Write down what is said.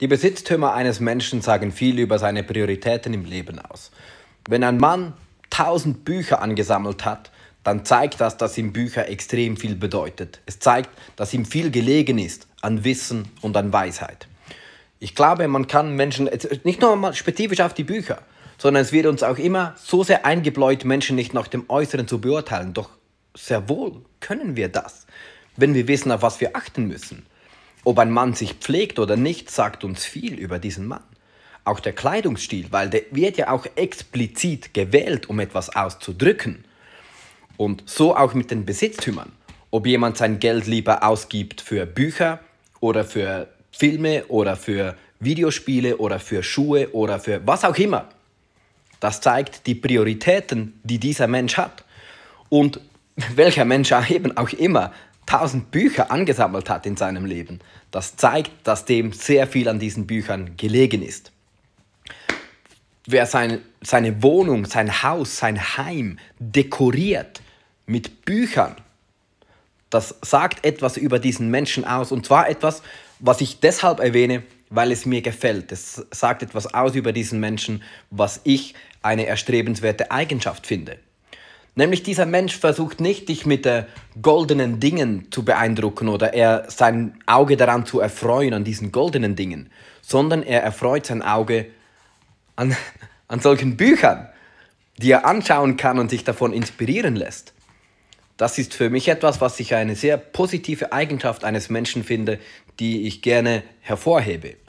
Die Besitztümer eines Menschen sagen viel über seine Prioritäten im Leben aus. Wenn ein Mann tausend Bücher angesammelt hat, dann zeigt das, dass ihm Bücher extrem viel bedeutet. Es zeigt, dass ihm viel gelegen ist an Wissen und an Weisheit. Ich glaube, man kann Menschen, nicht nur mal spezifisch auf die Bücher, sondern es wird uns auch immer so sehr eingebläut, Menschen nicht nach dem Äußeren zu beurteilen. Doch sehr wohl können wir das, wenn wir wissen, auf was wir achten müssen. Ob ein Mann sich pflegt oder nicht, sagt uns viel über diesen Mann. Auch der Kleidungsstil, weil der wird ja auch explizit gewählt, um etwas auszudrücken. Und so auch mit den Besitztümern. Ob jemand sein Geld lieber ausgibt für Bücher oder für Filme oder für Videospiele oder für Schuhe oder für was auch immer. Das zeigt die Prioritäten, die dieser Mensch hat. Und welcher Mensch eben auch immer 1000 Bücher angesammelt hat in seinem Leben. Das zeigt, dass dem sehr viel an diesen Büchern gelegen ist. Wer sein, seine Wohnung, sein Haus, sein Heim dekoriert mit Büchern, das sagt etwas über diesen Menschen aus. Und zwar etwas, was ich deshalb erwähne, weil es mir gefällt. Es sagt etwas aus über diesen Menschen, was ich eine erstrebenswerte Eigenschaft finde. Nämlich dieser Mensch versucht nicht, dich mit der äh, goldenen Dingen zu beeindrucken oder er sein Auge daran zu erfreuen, an diesen goldenen Dingen, sondern er erfreut sein Auge an, an solchen Büchern, die er anschauen kann und sich davon inspirieren lässt. Das ist für mich etwas, was ich eine sehr positive Eigenschaft eines Menschen finde, die ich gerne hervorhebe.